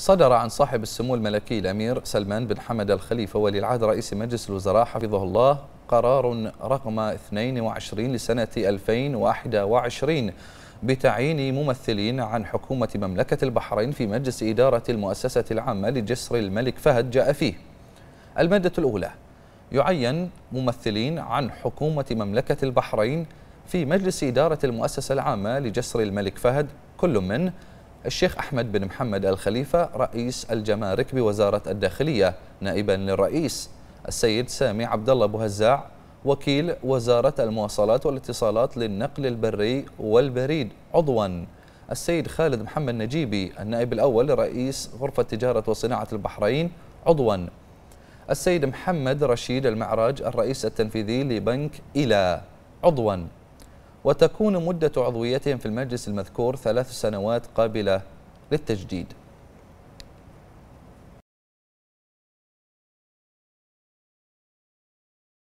صدر عن صاحب السمو الملكي الأمير سلمان بن حمد الخليفة ولي العهد رئيس مجلس الوزراء حفظه الله قرار رقم 22 لسنة 2021 بتعيين ممثلين عن حكومة مملكة البحرين في مجلس إدارة المؤسسة العامة لجسر الملك فهد جاء فيه المادة الأولى يعين ممثلين عن حكومة مملكة البحرين في مجلس إدارة المؤسسة العامة لجسر الملك فهد كل من الشيخ أحمد بن محمد الخليفة رئيس الجمارك بوزارة الداخلية نائبا للرئيس السيد سامي عبد الله بوهزاع وكيل وزارة المواصلات والاتصالات للنقل البري والبريد عضوا السيد خالد محمد نجيبي النائب الأول رئيس غرفة تجارة وصناعة البحرين عضوا السيد محمد رشيد المعراج الرئيس التنفيذي لبنك إلى عضوا وتكون مدة عضويتهم في المجلس المذكور ثلاث سنوات قابلة للتجديد